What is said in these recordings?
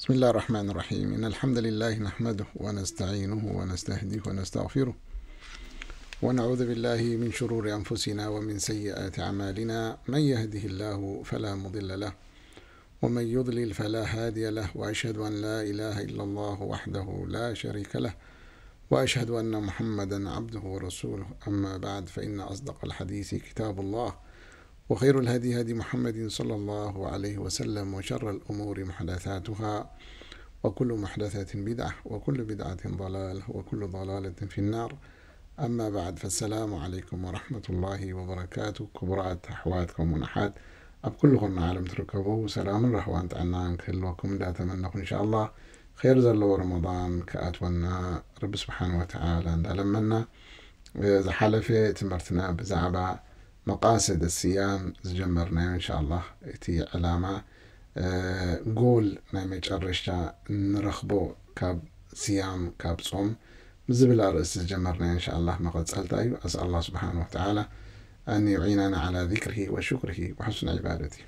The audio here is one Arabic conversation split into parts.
بسم الله الرحمن الرحيم إن الحمد لله نحمده ونستعينه ونستهديه ونستغفره ونعوذ بالله من شرور أنفسنا ومن سيئات أعمالنا من يهده الله فلا مضل له ومن يضلل فلا هادي له وأشهد أن لا إله إلا الله وحده لا شريك له وأشهد أن محمدا عبده ورسوله أما بعد فإن أصدق الحديث كتاب الله وخير الهدي هدي محمد صلى الله عليه وسلم وشر الأمور محدثاتها وكل محدثة بدعة وكل بدعة ضلالة وكل ضلالة في النار أما بعد فالسلام عليكم ورحمة الله وبركاته كبرات أحواتكم ونحات ኣብ ኩሉ ኮና ዓለም ትርከቡ ሰላምን ረህዋን ጥዕናን ክህልወኩም እንዳተመነኹ እንሻ ኣላህ ኸይር ዘለዎ ረመዳን ክኣትወና ረቢ ስብሓን ወተዓላ እንዳለመና زحلفة تمرتنا ብዛዕባ مقاصد الصيام زجمر نايم إن شاء الله تي علامة أه قول نايم نعم جرشة نرخبو كاب صيام كاب صوم مزبل أرس زجمر نعم إن شاء الله ما قد سألت أيو أسأل الله سبحانه وتعالى أن يعيننا على ذكره وشكره وحسن عبادته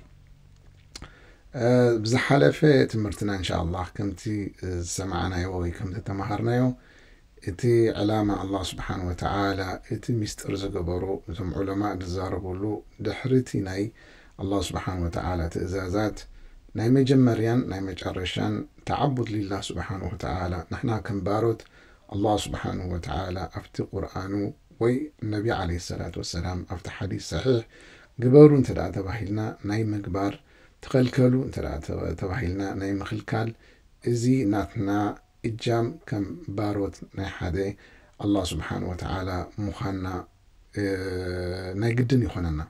أه بزحالة في تمرتنا إن شاء الله كنتي آه، سمعنا يوغي كنتي تمهرنا يوغي እቲ ዓላማ ኣላህ ስብሓን ወተዓላ እቲ ምስጢር ዝገበሩ እቶም ዑለማ ዝዛረበሉ ድሕርቲ ናይ ኣላህ ስብሓን ወተዓላ ትእዛዛት ናይ መጀመርያን ናይ መጨረሻን ተዓቡድ ሊላህ ስብሓን ወተዓላ ንሕና ከም ባሮት ኣላህ ስብሓን ወተዓላ ኣብቲ ቁርኣኑ ወይ ነቢ ዓለ ሰላት ወሰላም ኣብቲ ሓዲስ ሰሒሕ ግበሩ እንተ ደኣ ተባሂልና ናይ ምግባር ተኸልከሉ እንተ ተባሂልና ናይ ምኽልካል እዚ ናትና اجام كم باروت نحدي الله سبحانه وتعالى مخانا اه نجدني خننا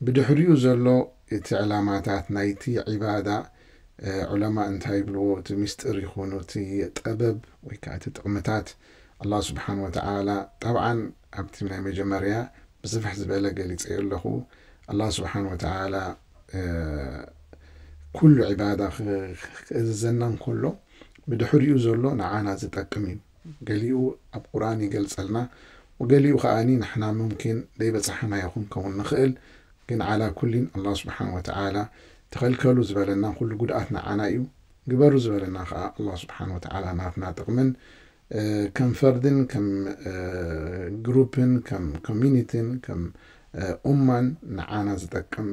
بدحري زلو اتعلاماتات نايتي عبادة آه، علماء انتهي بلو تمستر يخونو تيتأبب ويكاتي تعمتات الله سبحانه وتعالى طبعا ابتمنا مجمريا بصفح زبالة قلت له إيه الله سبحانه وتعالى اه كل عبادة زنن كله ብድሕሪኡ ዘሎ نعانا ዝጠቅም እዩ ገሊኡ ኣብ ቁርኣን ይገልፀልና وقليو خاني نحنا ممكن دي بصحنا يكون كون نخيل كن على كل الله سبحانه وتعالى كلو زبالنا كل عنا يو قبرو زبالنا خا الله سبحانه وتعالى نافنا تقمن آه كم فرد كم آه جروب كم كوميونيتي كم آه أمان نعانا زتكم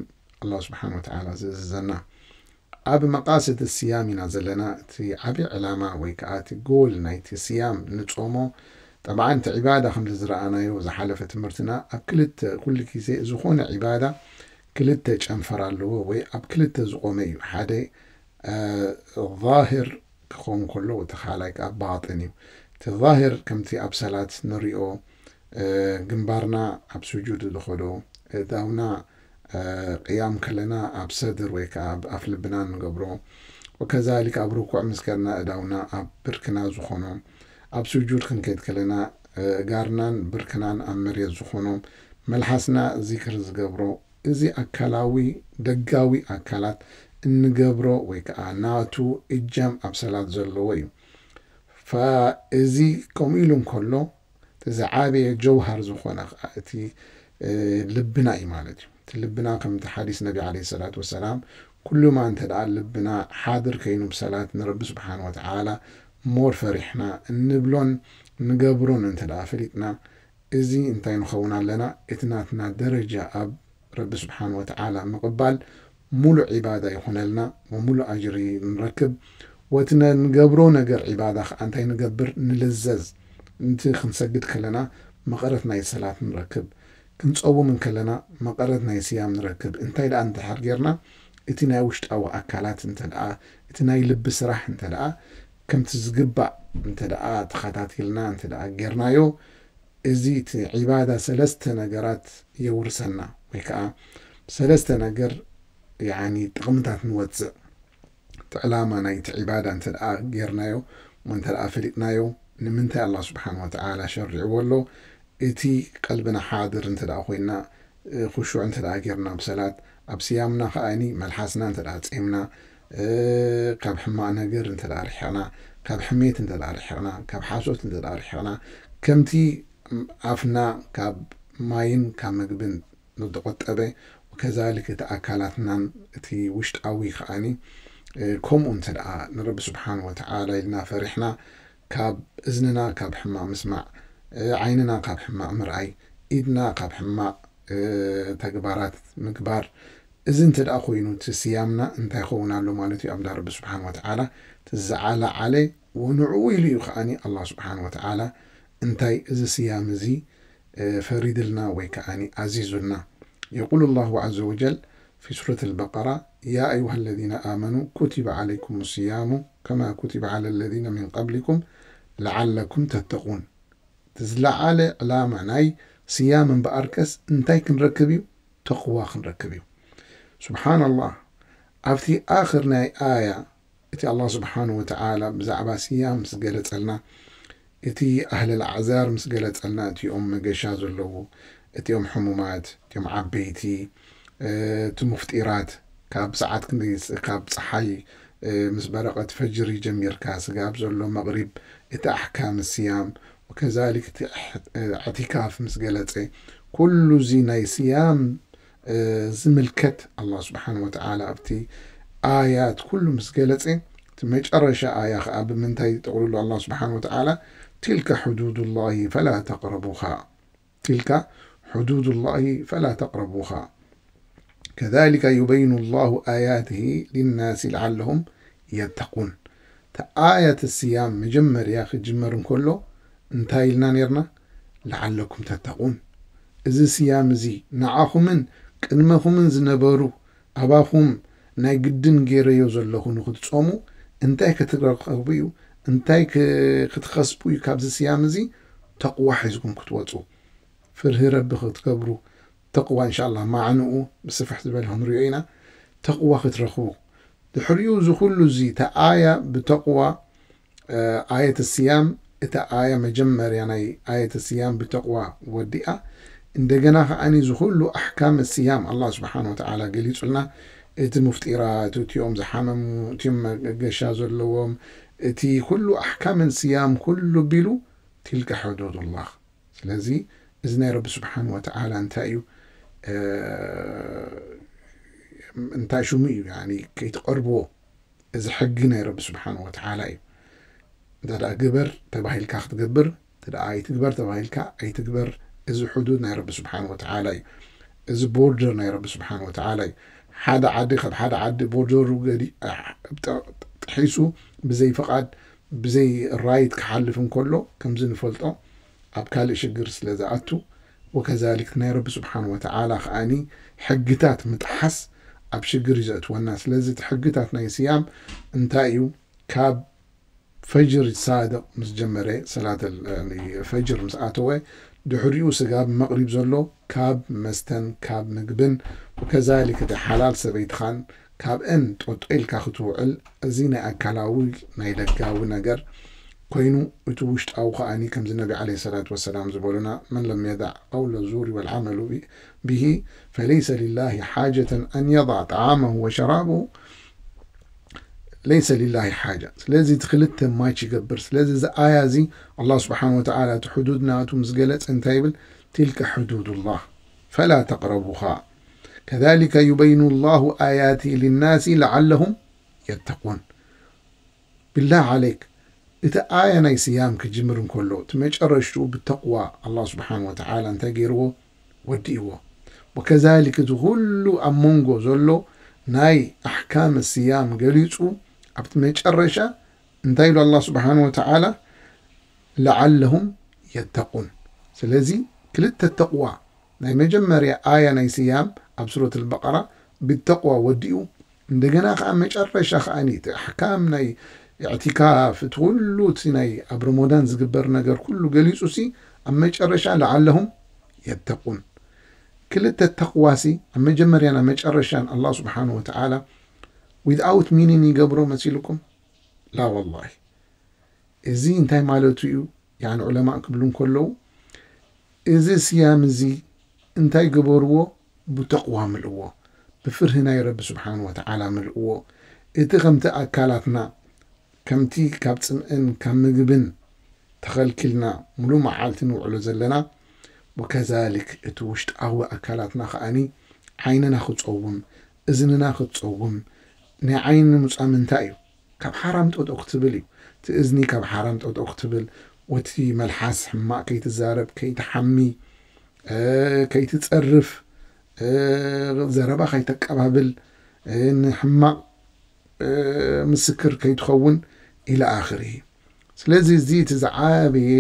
الله سبحانه وتعالى زلزلنا اب مقاصد السيام ينزلنا في ابي علامه ويكات جول نايتي سيام نتصومو طبعا انت عباده خمس زرعنا وزحلفت مرتنا اكلت كل كيزي زخون عباده كلت انفر الله وي اب كلت زقومي حدي آه ظاهر كخون كله وتخالك اب باطني تظاهر كمتي اب صلاه نريو آه جنبارنا اب سجود دخلو داونا ቅያም ከለና ኣብ ሰድር ወይ ከዓ ኣፍ ልብና ንገብሮ ወከዛሊክ ኣብ ርኩዕ ምስ እዳውና ኣብ ብርክና ዝኾኖ ኣብ ስጁድ ክንከይድ ከለና ጋርናን ብርክናን ኣብ መሬት ዝኾኖ መልሓስና ዚክር ዝገብሮ እዚ ኣካላዊ ደጋዊ ኣካላት እንገብሮ ወይ ከዓ ናቱ እጃም ኣብ ሰላት ዘለዎ እዩ እዚ ከምኡ ኢሉ እንከሎ እዚ ዓበየ ጀውሃር ዝኾነ ከዓ እቲ ልብና እዩ ማለት እዩ ልብና ከምቲ ሓዲስ ነቢ ለ ሰላት ወሰላም ኩሉማ እንተ ደኣ ልብና ሓድር ኮይኑ ብሰላት ንረቢ ስብሓን ወተዓላ ሞር ፈሪሕና እንብሎን ንገብሮን እንተ ደኣ ፈሊጥና እዚ እንታይ ንኸውን ኣለና እቲ ናትና ደረጃ ኣብ ረቢ ስብሓን ወተዓላ ምቕባል ሙሉእ ዒባዳ ይኹነልና ወሙሉእ ኣጅሪ ንረክብ ወቲ ንገብሮ ነገር ዒባዳ ከዓ እንታይ ንገብር ንልዘዝ እንቲ ክንሰግድ ከለና መቐረት ናይ ሰላት ንረክብ ክንፀውም እንከለና መቐረት ናይ ስያም ንረክብ እንታይ ደኣ እንተሓር ጌርና እቲ ናይ ውሽጣዊ ኣካላት እንተ ደኣ እቲ ናይ ልቢ ስራሕ እንተ ደኣ ከምቲ ዝግባእ እንተ ደኣ ተኸታቲልና እንተ ደኣ ጌርናዮ እዚ እቲ ዒባዳ ሰለስተ ነገራት የውርሰና ወይ ከዓ ሰለስተ ነገር ያኒ ጥቕምታት ንወፅእ ትዕላማ ናይቲ ዒባዳ እንተ ደኣ ጌርናዮ ወእንተ ደኣ ፈሊጥናዮ ንምንታይ ኣላ ስብሓን ወተዓላ ሸሪዕዎ ኣሎ إتي قلبنا حاضر أنت دا خوينا خشوع أنت دا جرنا بسلات أبسيامنا خاني ملحسنا أنت دا تسيمنا كاب حما نجر أنت دا رحنا كاب حميت أنت دا رحنا كاب حاسوت أنت دا رحنا كمتي عفنا كاب ماين كاب مقبن نتقطبه وكذلك تأكلاتنا تي وشت أوي خاني ከምኡ እንተ ደኣ ንረቢ ስብሓን ወተዓላ ኢልና ፈሪሕና ካብ እዝንና ካብ ሕማም ምስማዕ عيننا قاب حماق مرأي إيدنا قاب حماق آه، تكبارات مكبار إذن تد أخوينو تسيامنا انت يخونا لما لتي أبدا رب سبحانه وتعالى تزعل علي ونعوي لي يخاني الله سبحانه وتعالى انت إذا سيام زي آه، فريد لنا ويكاني عزيز لنا يقول الله عز وجل في سورة البقرة يا أيها الذين آمنوا كتب عليكم الصيام كما كتب على الذين من قبلكم لعلكم تتقون زلعالة لا معناي صياما بأركس انتاي كنركبيو تقوى كنركبيو سبحان الله عفتي آخر ناي آية اتي الله سبحانه وتعالى بزعبا صيام مسقلت لنا اتي أهل العزار مسقلت لنا اتي أم مقشاز اللو اتي أم حمومات اتي أم عبيتي آه، اتي مفتئرات كاب ساعات كندي كاب صحي آه، مس برقة فجري جميل كاس كاب زلو مغرب اتي أحكام الصيام وكذلك آه، اعتكاف مسجلتي كل زين صيام آه، زملكت الله سبحانه وتعالى ابتي آيات كل مسجلتي تمج أرشا آية خاب من تاي تقول له الله سبحانه وتعالى تلك حدود الله فلا تقربوها تلك حدود الله فلا تقربوها كذلك يبين الله آياته للناس لعلهم يتقون تآية الصيام مجمر يا أخي جمر كله እንታይ ኢልና ነርና ለዓለኩም ተተቑን እዚ ስያም እዚ ንዓኹምን ቅድመኹምን ዝነበሩ ኣባኹም ናይ ግድን ገይረዮ ዘለኹ ንክትፀሙ እንታይ ክትረኸቡ እዩ እንታይ ክትኸስቡ እዩ ካብዚ ስያም እዚ ተቕዋ ሒዝኩም ክትወፁ ፍርህ ረቢ ክትገብሩ ተቕዋ እንሻ ላ ማዕንኡ ብስፍሕ ዝበለ ክንሪኦ ኢና ተቕዋ ክትረኽቡ ድሕሪኡ ዝኩሉ እዚ ተኣያ ብተቕዋ ኣየት ስያም إتا آية مجمر يعني آية الصيام بتقوى وديئة إن دقنا خاني زخول أحكام الصيام الله سبحانه وتعالى قال لنا إتي مفتيرات وتي أم زحمم وتي أم اللوم إتي كل أحكام الصيام كل بلو تلك حدود الله لذي إذن رب سبحانه وتعالى أنتايو أنتاي آه، شو ميو يعني كيتقربو إذا حقنا رب سبحانه وتعالى يو. درا قبر تبعيل كا تقبر درا اي تقبر تبعيل كا اي تقبر ازو حدود ناي رب سبحانه وتعالى ازو بوردر ناي رب سبحانه وتعالى حدا عدي خد حدا عدي بوردر وقدي تحيسو بزي فقعد بزي رايت كحلفن كله كم زين فلطة أبكال إشقر سلزاعتو وكذلك ناي رب سبحانه وتعالى خاني حقتات متحس أبشقر زاعتو الناس لازت حقتات ناي سيام انتايو كاب فجر يتساعد مسجمرة صلاة الفجر يعني فجر مسعته دحريو سجاب مغرب زلو كاب مستن كاب مقبن وكذلك ده حلال سبيت خان كاب ان تطيل كاختو عل زينة اكلاوي نايدكاوي نجر كوينو اتوش أو اني كم النبي عليه الصلاة والسلام زبولنا من لم يدع قول الزور والعمل به فليس لله حاجة ان يضع طعامه وشرابه ليس لله حاجة لازم تخلت ما يجبر لازم إذا آية زي الله سبحانه وتعالى حدودنا تمزقلت انتايبل تلك حدود الله فلا تقربوها كذلك يبين الله آياته للناس لعلهم يتقون بالله عليك إذا آية نيسيام كجمر كله تميش أرشتو بالتقوى الله سبحانه وتعالى انتقيرو وديوه وكذلك تغلو أمونغو زلو ناي أحكام السيام قليتو أبت መጨረሻ እንታይ ኢሉ ኣላ ስብሓን ወተዓላ ለዓለሁም የተቁን ስለዚ ክልተ ተቕዋ ናይ መጀመርያ ኣያ ናይ ስያም ኣብ ሱረት ልበቀራ ብተቕዋ ወዲኡ እንደገና ከዓ መጨረሻ ከዓኒ እቲ ኣሕካም ናይ اعتكاف تولو تسيني أب مودان زقبر نقر كله قليسو سي أما يتشرشا لعلهم يتقون كل التقوى سي أما جمر أما يتشرشا الله سبحانه وتعالى ዊዝኣውት ሚኒን ይገብሮ መፂ ኢልኩም ላ ወላሂ እዚ እንታይ ማለቱ እዩ ያኒ ዑለማ ክብሉ እንከለዉ እዚ ስያም እዚ እንታይ ገበርዎ ብተቕዋ ምልእዎ ብፍርህ ናይ ረቢ ስብሓን ወተዓላ ምልእዎ እቲ ከምቲ ኣካላትና ከምቲ ካብ ፅምእን ካብ ምግብን ተኸልኪልና ሙሉእ መዓልቲ ንውዕሎ ዘለና ወከዛሊክ እቲ ውሽጣዊ ኣካላትና ከኣኒ ዓይንና ክፀውም እዝንና ክትፀውም ናይ ዓይኒ ምውፃእ ምንታይ እዩ ካብ ሓራም ጠጥኦ ክትብል እዩ እቲ እዝኒ ካብ ሓራም ጠጥኦ ክትብል ወቲ መልሓስ ሕማቅ ከይትዛረብ ከይትሓሚ ከይትፀርፍ ዘረባ ከይተቀባብል ንሕማቅ ምስክር ከይትኸውን ኢላ ኣኽሪ ስለዚ እዚ እቲ ዝዓበየ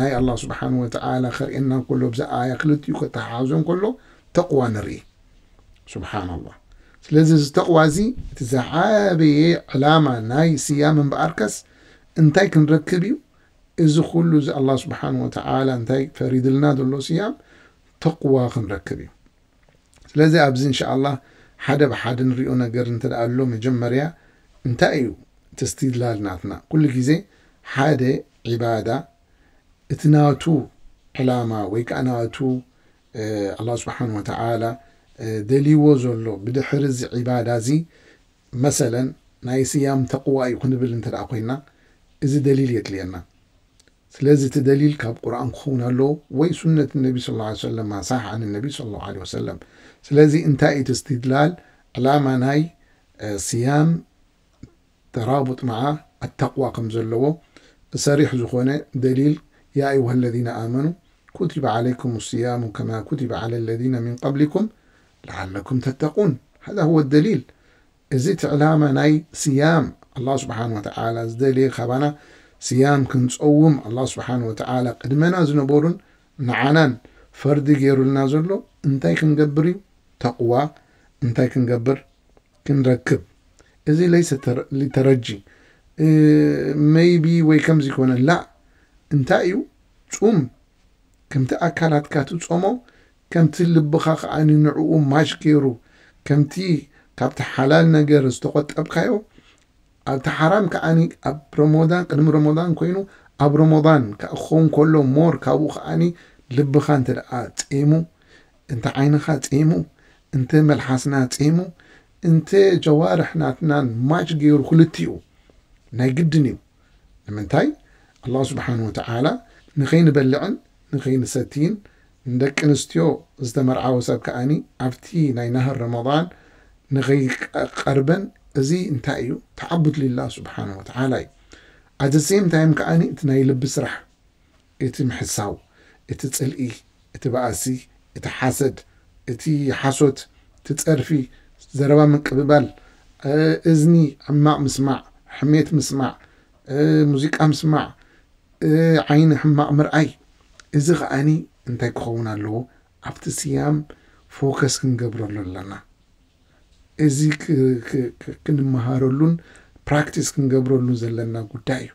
ናይ ኣላ ስብሓን ወተዓላ ከርእየና ከሎ ብዛ ኣያ ክልትኡ ከተሓሓዞን ከሎ ተቕዋ ንርኢ ስብሓን ላህ ስለዚ ዝተቕዋ እዚ እቲ ዝዓበየ ዕላማ ናይ ስያምን ብኣርከስ እንታይ ክንረክብ እዩ እዚ ኩሉ እዚ ኣላ ስብሓን ወተዓላ እንታይ ፈሪድልና ዘሎ ስያም ተቕዋ ክንረክብ እዩ ስለዚ ኣብዚ እንሻ ኣላ ሓደ ብሓደ ንሪኦ ነገር እንተ ደኣ ኣሎ መጀመርያ እንታይ እዩ እቲ ስትድላል ናትና ኩሉ ግዜ ሓደ ዒባዳ እቲ ናቱ ዕላማ ወይ ከዓ ናቱ ኣላ ስብሓን ወተዓላ دليو زلو بدحرز عبادة زي مثلا ناي سيام تقوى يكون بلن تلعقينا إذا دليل يتلينا سلازي تدليل كاب قرآن خونا لو وي سنة النبي صلى الله عليه وسلم ما صح عن النبي صلى الله عليه وسلم سلازي انتاي تستدلال على ما ناي سيام آه، ترابط مع التقوى كم زلو صريح زخونة دليل يا أيها الذين آمنوا كتب عليكم الصيام كما كتب على الذين من قبلكم لعلكم تتقون هذا هو الدليل ازيت علامة ناي صيام الله سبحانه وتعالى ازدلي خبانا صيام كنت صوم الله سبحانه وتعالى قد قدمنا زنبورن نعانان فرد غيرو النازلو انتاي كنقبري تقوى انتاي كنقبر كنركب ازي ليس تر... لترجي اه... ميبي ويكم زيكونا لا انتايو تقوم كم تأكلات كاتو تقومو ከምቲ ልብኻ ከዓኒ ንዕኡ ማሽ ገይሩ ከምቲ ካብቲ ሓላል ነገር ዝተቆጠብካዮ ኣብቲ ሓራም ከዓኒ ኣብ ረሞዳን ቅድሚ ረሞዳን ኮይኑ ኣብ ረሞዳን ክኸውን ከሎ ሞር ካብኡ ከዓኒ ልብኻ እንተ ደኣ ፂሙ እንተ ዓይንኻ ፂሙ እንተ መልሓስና ፂሙ እንተ ጀዋርሕናትናን ማጭ ገይሩ ክልቲኡ ናይ ግድን እዩ ንምንታይ ኣላህ ስብሓን ወተዓላ ንኸይንበልዕን ንኸይንሰቲን ندك نستيو استمر عاوسات كأني عفتي ناي نهر رمضان نغي قربا زي انتايو تعبد لله سبحانه وتعالى at the same time كأني انت ناي لبس راح اتم حساو اتتسل ايه اتبعسي اتحسد اتي حسود تتعرفي زربا من قبل ازني عماء مسمع حميت مسمع موسيقى مسمع عين حماء مرأي ازي غاني እንታይ ክኸውን ኣለዎ ኣብቲ ስያም ፎከስ ክንገብረሉ ኣለና እዚ ክንመሃረሉን ፕራክቲስ ክንገብረሉን ዘለና ጉዳይ እዩ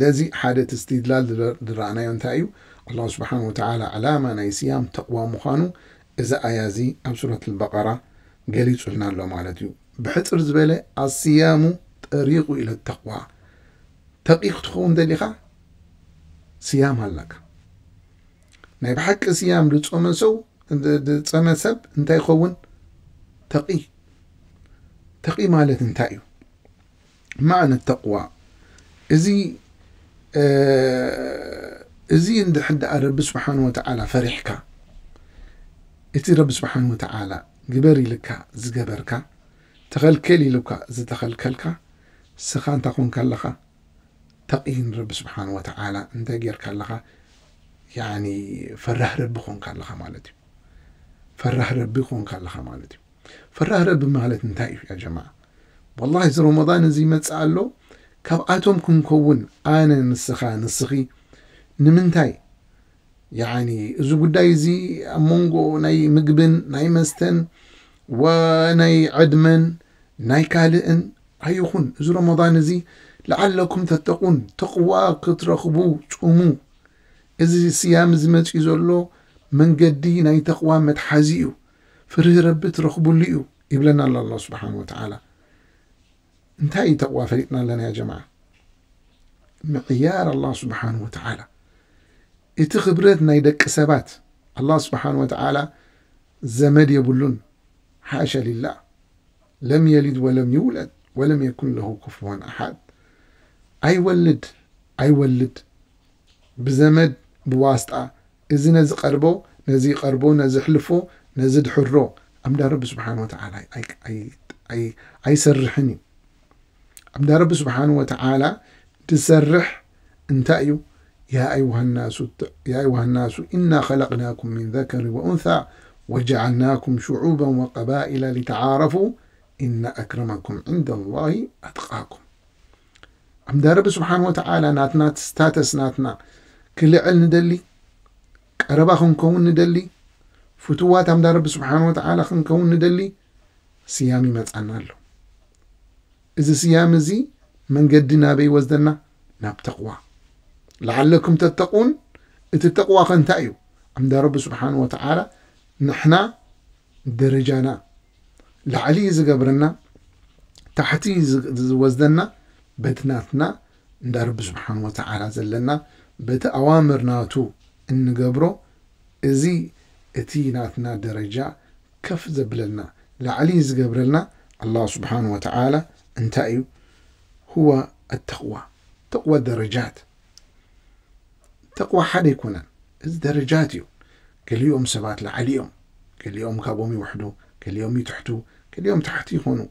ለዚ ሓደ ትስትድላል ዝረኣናዮ እንታይ እዩ ኣላ ስብሓን ወተዓላ ዓላማ ናይ ስያም ተቕዋ ምዃኑ እዚ ኣያ እዚ ኣብ ሱረት ልበቐራ ገሊፁልና ኣሎ ማለት እዩ ብሕፅር ዝበለ ኣስያሙ ጠሪቑ ኢለ ተቕዋ ተቂኽ ትኸውን ደሊኻ ስያም ኣለካ ناي بحق صيام لصوم سو صوم سب تقي تقي مالت انتايو معنى التقوى ازي اه ازي عند حد رب سبحانه وتعالى فرحك اتي رب سبحانه وتعالى جبري لك زجبرك كلي لك زتخلكلك سخان تكون كلخا تقين رب سبحانه وتعالى انت غير كلخا يعني فرح ربكم قال مالتي فرح ربكم قال مالتي فرح رب مالت انتاي يا جماعه والله زي رمضان زي ما تسالو كاب اتوم كنكون انا نسخه نسخي نمنتاي يعني زو قداي زي امونغو ناي مقبن ناي مستن وناي عدمن ناي كالئن هيخون زي رمضان زي لعلكم تتقون تقوى كترخبو تقومو እዚ ስያም ዝመፂ ዘሎ መንገዲ ናይ ተቕዋ መትሓዚ እዩ ፍርህ ረቢ ትረኽብሉ እዩ ይብለና ኣሎ ኣላ ስብሓን ወተዓላ እንታይ እዩ ተቕዋ ፈሊጥና ኣለና ያ ጀማዓ ምዕያር ኣላ ስብሓን ወተዓላ እቲ ክብረት ናይ ደቂ ሰባት ኣላ ስብሓን ወተዓላ ዘመድ የብሉን ሓሸ ሊላ ለም የሊድ ወለም ይውለድ ወለም የኩን ለሁ ክፍዎን ኣሓድ ኣይወልድ ኣይወልድ ብዘመድ بواسطة إذا نزي قربو نزي قربو نزي حلفو نزي دحرو أم دا رب سبحانه وتعالى أي أي أي, أي سرحني أم دا رب سبحانه وتعالى تسرح انتأيو يا أيها الناس يا أيها الناس إنا خلقناكم من ذكر وأنثى وجعلناكم شعوبا وقبائل لتعارفوا إن أكرمكم عند الله أتقاكم أم دا رب سبحانه وتعالى ناتنا ستاتس ناتنا كل كلعل ندلي قربا خنكون ندلي فتوات عم دار سبحانه وتعالى خنكون ندلي سيامي ما تعنالو إذا سيام زي من قدنا بي وزدنا ناب تقوى لعلكم تتقون التقوى خنتايو عم دار سبحانه وتعالى نحنا درجانا لعلي قبرنا تحتي وزدنا بتناتنا دار سبحانه وتعالى زلنا بتا اوامر ناتو ان قبرو ازي اتي ناتنا درجة كف زبللنا لعليز زقبرلنا الله سبحانه وتعالى انتايو هو التقوى تقوى الدرجات تقوى حد يكون از درجات يو كل يوم سبات لعلي يوم كل يوم كابومي وحدو كل يوم يتحتو كل يوم تحتي خونو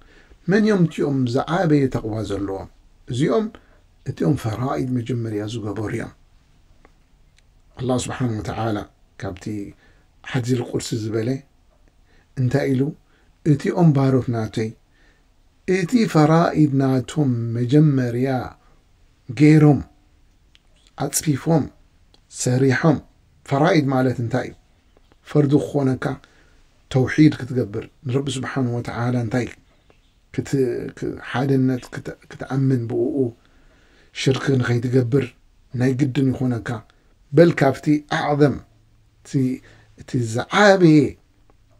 من يوم تيوم زعابي تقوى زلوهم زيوم اتيوم فرائد مجمري ازو قبريهم الله سبحانه وتعالى كابتي حجي القرص الزبالي انت إلو اتي أمبارو ناتي اتي فرائد ناتهم مجمّر يا غيرهم أتسبيفهم سريحهم فرائد مالت انت إلو فردو خونك توحيد كتقبر رب سبحانه وتعالى انت إلو كت حاد النت كت كتأمن بوقو شركن خي تقبر يخونك بل كافتي أعظم تي تي زعابي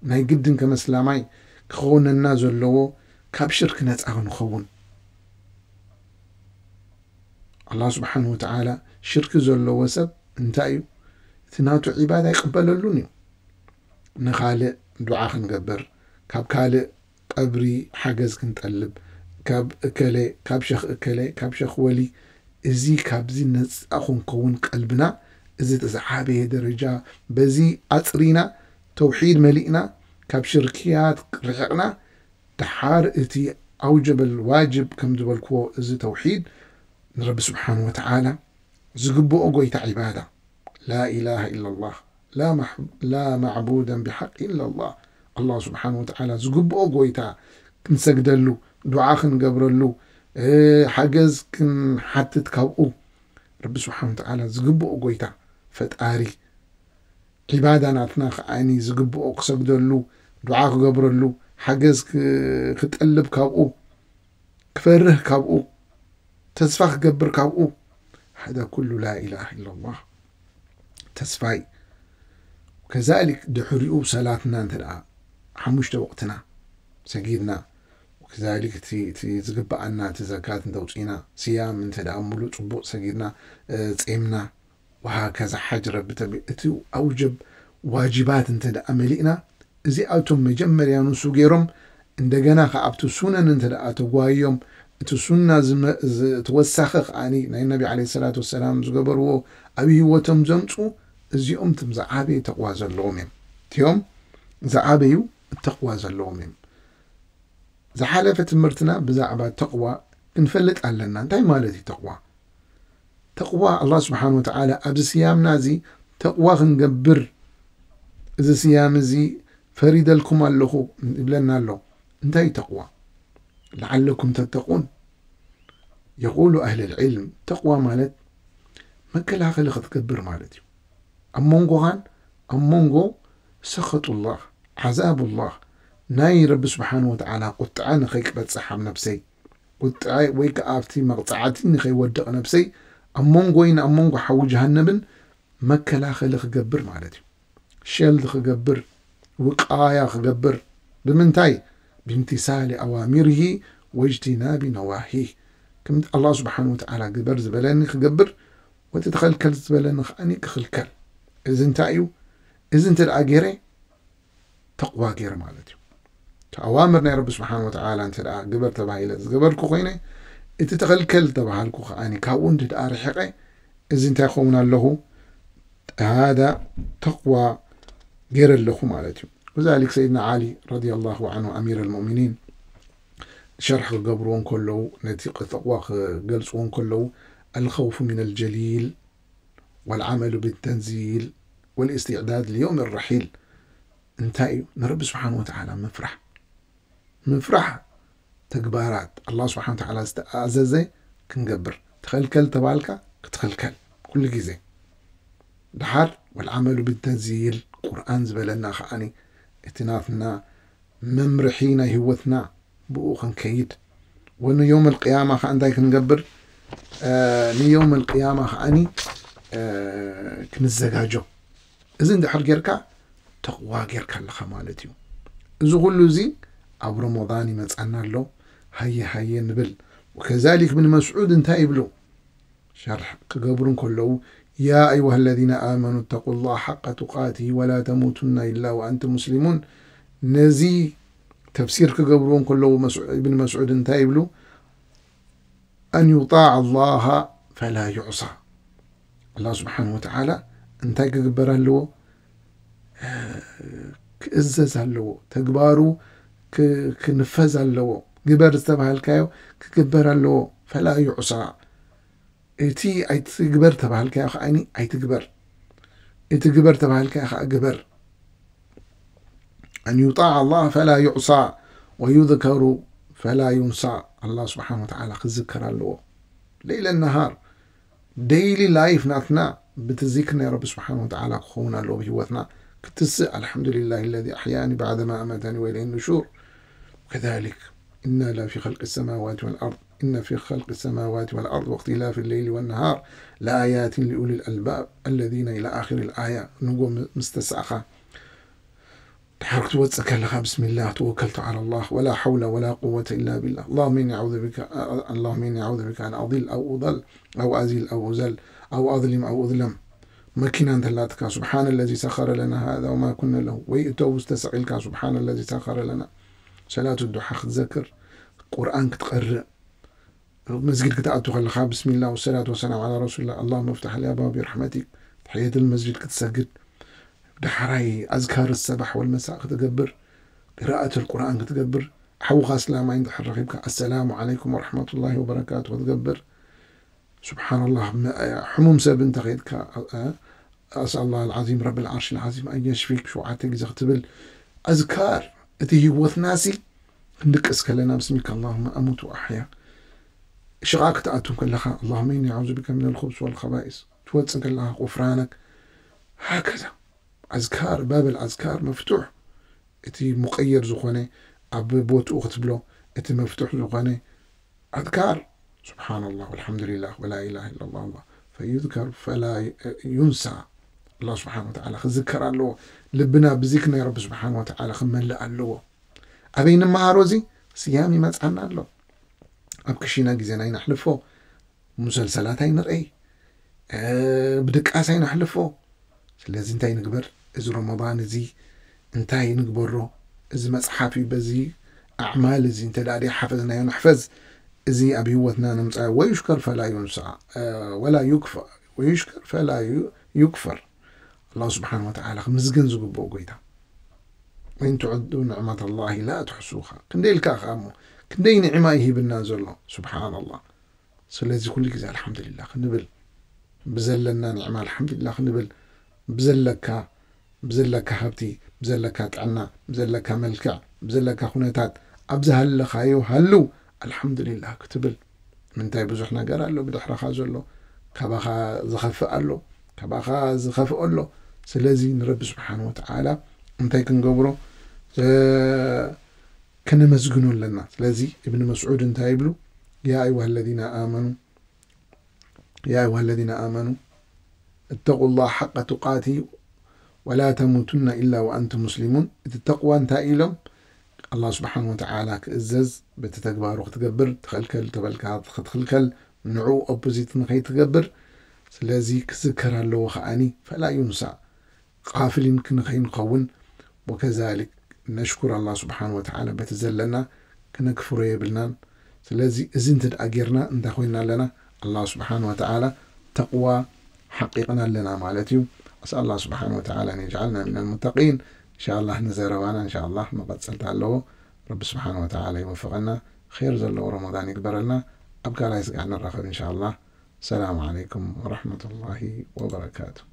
ناي قدن كمسلاماي كخون النازو اللو كابشر كنات أغن خون الله سبحانه وتعالى شرك زلو وسب انتايو تناتو عبادة يقبل اللونيو نخالي دعاء نقبر كاب كالي قبري حاجز كنتقلب كاب اكلي كاب شخ اكلي كاب شخ ولي ازي كاب زي نس اخو نكون قلبنا እዚ ዝዓበየ ደረጃ በዚ ኣፅሪና ተውሒድ መሊእና ካብ ሽርክያት ርሕቕና ድሓር እቲ ኣውጀበል ዋጅብ ከም ዝበልክዎ እዚ ተውሒድ ንረቢ ስብሓን ወተዓላ ዝግብኦ ጎይታ ዒባዳ لا إله إلا الله لا مح... لا معبودا بحق إلا الله الله سبحانه وتعالى زقبو قويتا كنسجدلو دعاء كنقبرلو إيه كن حتت كابو رب سبحانه وتعالى زقبو قويتا فتاري عبادة ناتنا خعيني زقبو أقسم دولو دعاك قبرلو حقز كتقلب كابو كفره كابو تسفاك قبر كابو هذا كله لا إله إلا الله تسفاي وكذلك دحريو سلاتنا انت حمشت وقتنا سجيدنا وكذلك تي تي زقبا عنا تزكاة انت وصينا سيام انت دا تبو سجيدنا تأمنا وهكذا حجر بتبئتي أوجب واجبات انت أملئنا زي أوتم مجمر يانو سوغيرم عند جناخ أبتو سنن انت دا أتوغايوم أتو سنة زم... ز... توسخق عني نعي عليه الصلاة والسلام زغبرو أبي هو تمزمتو زي أم تمزع عبي تقوى زلومين تيوم زعابيو التقوى زلومين زحالة في تمرتنا بزعبة تقوى انفلت ألنا انتهي مالتي تقوى. تقوى الله سبحانه وتعالى أبز سيامنا زي تقوى غنقبر إذا سيام زي فريد لكم اللخو إبلنا اللو انت تقوى لعلكم تتقون يقول أهل العلم تقوى مالت ما كلا خلق تكبر مالت أمونغو غان أمونغو سخط الله عذاب الله ناي رب سبحانه وتعالى قطع نخيك بتسحب نفسي قطع ويك أفتي مقطعتي نخي ودق نفسي أمونغ وين أمونغ حو جهنمن مكلا خلق قبر مالتي شل خقبر وقايا خقبر بمنتاي بامتثال أوامره واجتناب نواهيه كم الله سبحانه وتعالى قبر زبلاني خقبر كل زبلاني خاني كخل كل إذن تايو إذن الأجيري تقوى جير مالتي أوامر رب سبحانه وتعالى انت قبر تبعي لز قبر كوخيني እቲ ተኸልከል ተባሃልኩ ከዓኒ ካብኡ እንድድኣ እዚ እንታይ ይኸውን ኣለኹ ሃዳ ተቕዋ تقوى غير ማለት እዩ وذلك سيدنا علي رضي الله عنه أمير المؤمنين شرح قبرون كله نتيق تقوى وان كله الخوف من الجليل والعمل بالتنزيل والاستعداد ليوم الرحيل انتهي نرب سبحانه وتعالى مفرح مفرح تكبارات الله سبحانه وتعالى استأززي كنقبر تخلكل تبالك كتخلكل كل جيزي دحر والعمل بالتنزيل قرآن زبلنا خاني اتنافنا ممرحينا هوتنا بوخا كيد وانو يوم القيامة خان داي كنقبر آه يوم القيامة خاني آه كنزقاجو إذن دحر جيركا تقوى جيركا لخمالتيو إذن كل زين أبرو موضاني ما تسألنا له حي حي نبل وكذلك من مسعود انتهي بلو شرح كقبر كله يا أيها الذين آمنوا اتقوا الله حق تقاته ولا تموتن إلا وأنتم مسلمون نزي تفسير قبر كله ابن مسعود انتهي بلو أن يطاع الله فلا يعصى الله سبحانه وتعالى انت قبر له آه، كإزز له تكبارو كنفز له قبر تبهالكايو كقبر اللو فلا يعصى إتي أي تقبر تبهالكايو خاني أي تقبر إتي قبر تبهالكايو خا قبر أن يطاع الله فلا يعصى ويذكر فلا ينصى الله سبحانه وتعالى قذكر اللو ليل النهار ديلي لايف ناتنا بتذكرنا يا رب سبحانه وتعالى خونا لو بهوتنا كتس الحمد لله الذي احياني بعدما امتني والى النشور وكذلك إنا لا في خلق السماوات والأرض إن في خلق السماوات والأرض واختلاف الليل والنهار لآيات لأولي الألباب الذين إلى آخر الآية نقوم مستسعخة تحركت واتسكى لها بسم الله توكلت على الله ولا حول ولا قوة إلا بالله اللهم إني أعوذ بك اللهم إني أعوذ بك أن أضل أو أضل أو أزل أو أزل أو أظلم أو أظلم أنت ثلاثك سبحان الذي سخر لنا هذا وما كنا له ويؤتوا استسعلك سبحان الذي سخر لنا ሰላት ዱሓ ክትዘክር ቁርኣን ክትቐርእ መስጊድ ክትኣቱ ከለካ ብስሚላ ወሰላት ወሰላም ዓላ ረሱላ ኣላ መፍታሕ ልኣባቢ ረሕመቲክ ትሕየት ልመስጅድ ክትሰግድ ዳሕራይ ኣዝካር ሰባሕ ወልመሳእ ክትገብር ቅራእት ልቁርኣን ክትገብር ሓዉኻ እስላማይ እንድሕር ረኺብካ ኣሰላሙ ዓለይኩም ወረሕመቱላ ወበረካቱ ክትገብር سبحان الله حموم سبن تغيد أسأل الله العظيم رب العرش العظيم أن يشفيك شعاتك زغتبل أذكار اتي هيوث ناسي عندك اسكلنا بسمك اللهم اموت واحيا شغاك تاتون كلها اللهم اني اعوذ بك من الخبز والخبائث توتسك الله غفرانك هكذا اذكار باب الاذكار مفتوح اتي مقير زخوني اب بوت اخت بلو اتي مفتوح زخوني اذكار سبحان الله والحمد لله ولا اله الا الله فيذكر فلا ينسى الله سبحانه وتعالى خذكر الله لبنا بذكرنا يا رب سبحانه وتعالى خمل الله أبين ما روزي صيامي ما تعنا الله أبكشينا جزينا ينحلفه مسلسلات هاي نرأي أه بدك أسا ينحلفه سلازي انتاي نقبر إذ رمضان زي انتاي نقبره إذ مسحافي بزي أعمال زي انت لاري حفظنا ينحفظ زي أبي وثنا نمسع ويشكر فلا ينسى أه، ولا يكفر ويشكر فلا يكفر الله ስብሓን ወተዓላ ክምስገን ዝግብኦ ጎይታ ወይን ትዕዱ ንዕመት ላሂ ላ ትሕሱኻ ክንደይ ኢልካ ከዓ እሞ ክንደይ ንዕማ ይሂብና ዘሎ ስብሓን ላህ ስለዚ ኩሉ ግዜ አልሓምዱልላ ክንብል ብዘለና ንዕማ አልሓምዱልላ ክንብል ብዘለካ ብዘለካ ሃብቲ ብዘለካ ጥዕና ብዘለካ መልክዕ ብዘለካ ኩነታት ኣብ ዝሃለኻዮ ሃልው አልሓምዱልላ ክትብል ምንታይ ብዙሕ ነገር ኣሎ ብድሕረኻ ዘሎ ካባኻ ዝኸፍእ ኣሎ ካባኻ ዝኸፍእ ኣሎ سلازي نربي سبحانه وتعالى انتي كنقبرو أه كنا مزقنون لنا سلازي ابن مسعود انتي بلو يا أيها الذين آمنوا يا أيها الذين آمنوا اتقوا الله حق تقاته ولا تموتن إلا وأنتم مسلمون اتقوا أنت إلهم الله سبحانه وتعالى كإزز بتتكبر وتكبر تخلكل تبلك تخلكل نعو أبوزيت نخي تكبر سلازي كسكر اللوخ فلا ينسى قافل يمكن خين قون وكذلك نشكر الله سبحانه وتعالى بتزلنا كنكفر يبلنا سلازي ازنت أجرنا انت خوينا لنا الله سبحانه وتعالى تقوى حقيقنا لنا مالتي أسأل الله سبحانه وتعالى أن يجعلنا من المتقين إن شاء الله نزيروانا إن شاء الله ما قد سلت له رب سبحانه وتعالى يوفقنا خير زلو رمضان يكبر لنا أبقى لا يسقعنا الرخب إن شاء الله السلام عليكم ورحمة الله وبركاته